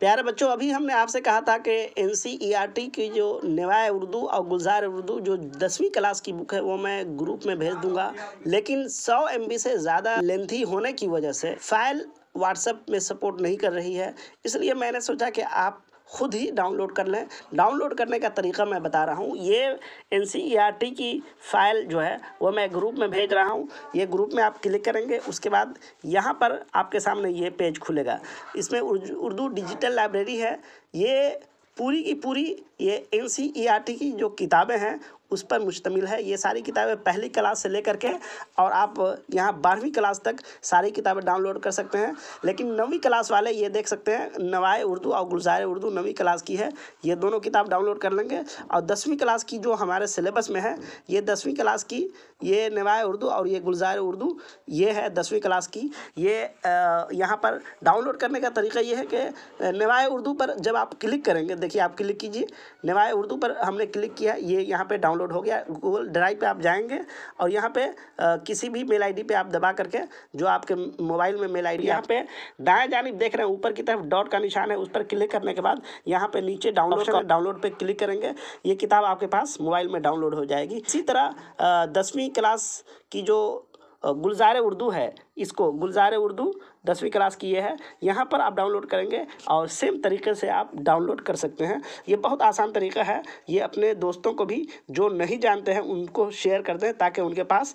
प्यारे बच्चों अभी हमने आपसे कहा था कि एन e की जो नवाए उर्दू और गुलजार उर्दू जो दसवीं क्लास की बुक है वो मैं ग्रुप में भेज दूंगा लेकिन 100 एम से ज़्यादा लेंथी होने की वजह से फाइल व्हाट्सएप में सपोर्ट नहीं कर रही है इसलिए मैंने सोचा कि आप खुद ही डाउनलोड कर लें डाउनलोड करने का तरीका मैं बता रहा हूँ ये एन e की फ़ाइल जो है वो मैं ग्रुप में भेज रहा हूँ ये ग्रुप में आप क्लिक करेंगे उसके बाद यहाँ पर आपके सामने ये पेज खुलेगा इसमें उर्दू डिजिटल लाइब्रेरी है ये पूरी की पूरी ये एन e की जो किताबें हैं उस पर मुश्तमिल है ये सारी किताबें पहली क्लास से लेकर के और आप यहाँ बारहवीं क्लास तक सारी किताबें डाउनलोड कर सकते हैं लेकिन नवीं क्लास वाले ये देख सकते हैं नवाए उर्दू और गुलजार उर्दू नवीं क्लास की है ये दोनों किताब डाउनलोड कर लेंगे और दसवीं क्लास की जो हमारे सिलेबस में है ये दसवीं क्लास की ये नवाए उर्दू और ये गुलजार उर्दू ये है दसवीं क्लास की ये यहाँ पर डाउनलोड करने का तरीका ये है कि नवाए उर्दू पर जब आप क्लिक करेंगे देखिए आप क्लिक कीजिए नवाए उर्दू पर हमने क्लिक किया ये यहाँ पर डाउनलोड डाउनलोड हो गया गूगल ड्राइव पे आप जाएंगे और यहाँ पे आ, किसी भी मेल आईडी पे आप दबा करके जो आपके मोबाइल में मेल आईडी यहाँ पे दाएं जानब देख रहे हैं ऊपर की तरफ डॉट का निशान है उस पर क्लिक करने के बाद यहाँ पे नीचे डाउनलोड डाउनलोड पर क्लिक करेंगे ये किताब आपके पास मोबाइल में डाउनलोड हो जाएगी इसी तरह दसवीं क्लास की जो गुलजार उर्दू है इसको गुलजार उर्दू दसवीं क्लास की ये है यहाँ पर आप डाउनलोड करेंगे और सेम तरीके से आप डाउनलोड कर सकते हैं ये बहुत आसान तरीका है ये अपने दोस्तों को भी जो नहीं जानते हैं उनको शेयर कर दें ताकि उनके पास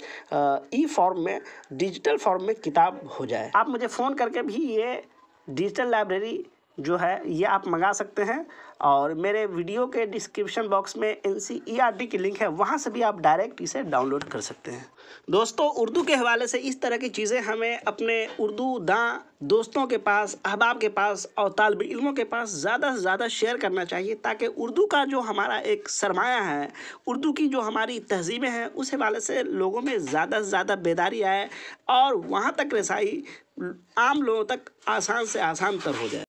ई फॉर्म में डिजिटल फॉर्म में किताब हो जाए आप मुझे फ़ोन करके भी ये डिजिटल लाइब्रेरी जो है ये आप मंगा सकते हैं और मेरे वीडियो के डिस्क्रिप्शन बॉक्स में एन e की लिंक है वहाँ से भी आप डायरेक्ट इसे डाउनलोड कर सकते हैं दोस्तों उर्दू के हवाले से इस तरह की चीज़ें हमें अपने उर्दू दाँ दोस्तों के पास अहबाब के पास और तालब इलमों के पास ज़्यादा से ज़्यादा शेयर करना चाहिए ताकि उर्दू का जो हमारा एक सरमाया है उर्दू की जो हमारी तहजीबें हैं उस हवाले से लोगों में ज़्यादा से ज़्यादा बेदारी आए और वहाँ तक रसाई आम लोगों तक आसान से आसान तर हो जाए